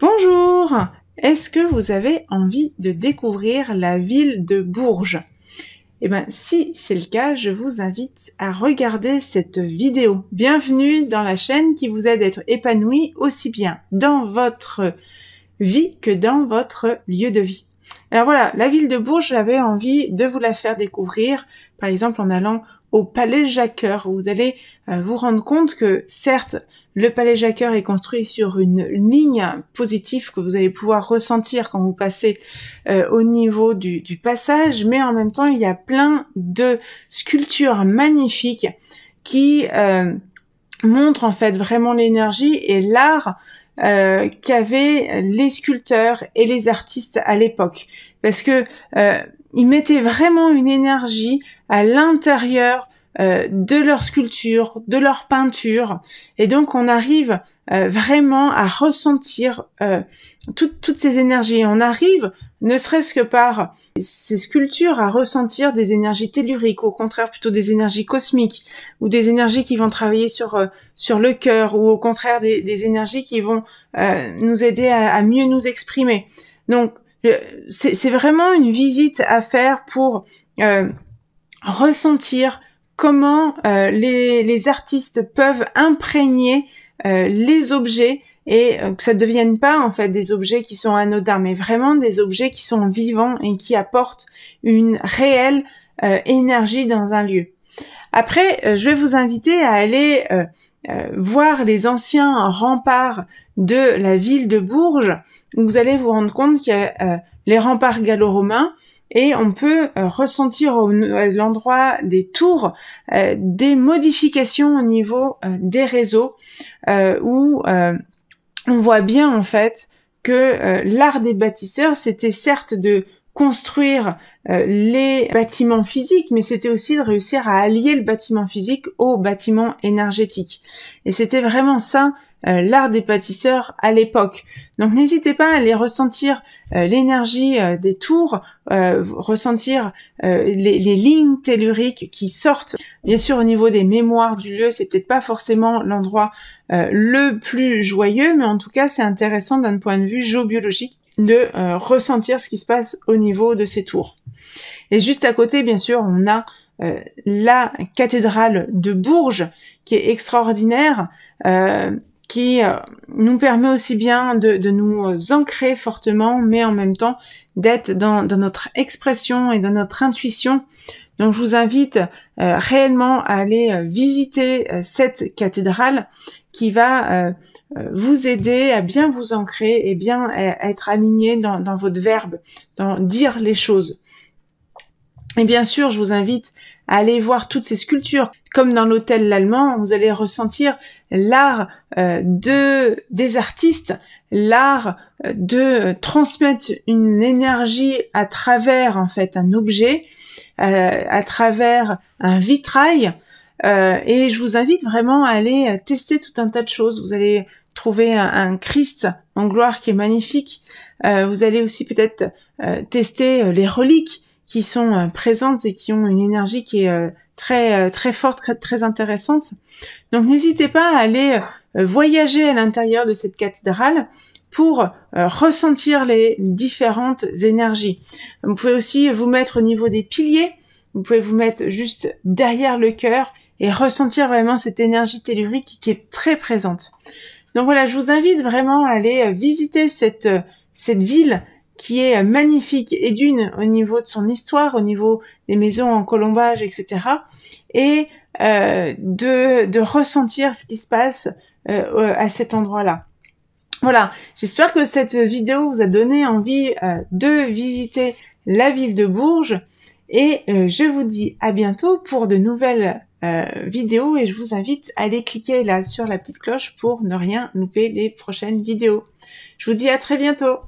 Bonjour Est-ce que vous avez envie de découvrir la ville de Bourges eh bien, si c'est le cas, je vous invite à regarder cette vidéo. Bienvenue dans la chaîne qui vous aide à être épanoui aussi bien dans votre vie que dans votre lieu de vie. Alors voilà, la ville de Bourges, j'avais envie de vous la faire découvrir, par exemple en allant au Palais où Vous allez euh, vous rendre compte que certes, le Palais Jacquer est construit sur une ligne positive que vous allez pouvoir ressentir quand vous passez euh, au niveau du, passage, mais en même temps, il y a plein de sculptures magnifiques qui euh, montrent en fait vraiment l'énergie et l'art qu'avaient les sculpteurs et les artistes à l'époque. Parce que ils mettaient vraiment une énergie à l'intérieur euh, de leur sculpture, de leur peinture. Et donc on arrive euh, vraiment à ressentir euh, toutes ces énergies. On arrive, ne serait-ce que par ces sculptures, à ressentir des énergies telluriques, au contraire plutôt des énergies cosmiques, ou des énergies qui vont travailler sur, sur le cœur, ou au contraire des, énergies qui vont nous aider à, à, mieux nous exprimer. Donc euh, c'est vraiment une visite à faire pour euh, ressentir comment euh, les, artistes peuvent imprégner les objets et que ça ne devienne pas en fait des objets qui sont anodins, mais vraiment des objets qui sont vivants et qui apportent une réelle énergie dans un lieu. Après, je vais vous inviter à aller euh, voir les anciens remparts de la ville de Bourges, vous allez vous rendre compte qu'il y a euh, les remparts gallo-romains et on peut euh, ressentir au, à l'endroit des tours des modifications au niveau des réseaux où on voit bien en fait que l'art des bâtisseurs c'était certes de construire euh, les bâtiments physiques, mais c'était aussi de réussir à allier le bâtiment physique au bâtiment énergétique. Et c'était vraiment ça euh, l'art des pâtisseurs à l'époque. Donc n'hésitez pas à aller ressentir euh, l'énergie des tours, ressentir les, les, lignes telluriques qui sortent. Bien sûr au niveau des mémoires du lieu, c'est peut-être pas forcément l'endroit le plus joyeux, mais en tout cas c'est intéressant d'un point de vue géobiologique de euh, ressentir ce qui se passe au niveau de ces tours. Et juste à côté, bien sûr, on a euh, la cathédrale de Bourges, qui est extraordinaire, euh, qui nous permet aussi bien de, de, nous ancrer fortement, mais en même temps d'être dans, dans, notre expression et dans notre intuition. Donc je vous invite réellement à aller visiter cette cathédrale qui va euh, euh, vous aider à bien vous ancrer et bien euh, être aligné dans, votre verbe, dans dire les choses. Et bien sûr, je vous invite à aller voir toutes ces sculptures. Comme dans l'hôtel l'allemand, vous allez ressentir l'art de des artistes, l'art de transmettre une énergie à travers en fait un objet, à travers un vitrail, euh, et je vous invite vraiment à aller euh, tester tout un tas de choses. Vous allez trouver un, Christ en gloire qui est magnifique. Euh, vous allez aussi peut-être tester les reliques qui sont présentes et qui ont une énergie qui est très très forte, très, intéressante. Donc n'hésitez pas à aller voyager à l'intérieur de cette cathédrale pour ressentir les différentes énergies. Vous pouvez aussi vous mettre au niveau des piliers vous pouvez vous mettre juste derrière le cœur et ressentir vraiment cette énergie tellurique qui est très présente. Donc voilà, je vous invite vraiment à aller visiter cette, euh, cette ville qui est magnifique et d'une au niveau de son histoire, au niveau des maisons en colombage, etc. Et euh, de, de ressentir ce qui se passe euh, à cet endroit-là. Voilà, j'espère que cette vidéo vous a donné envie de visiter la ville de Bourges. Et euh, je vous dis à bientôt pour de nouvelles euh, vidéos et je vous invite à aller cliquer là sur la petite cloche pour ne rien louper des prochaines vidéos. Je vous dis à très bientôt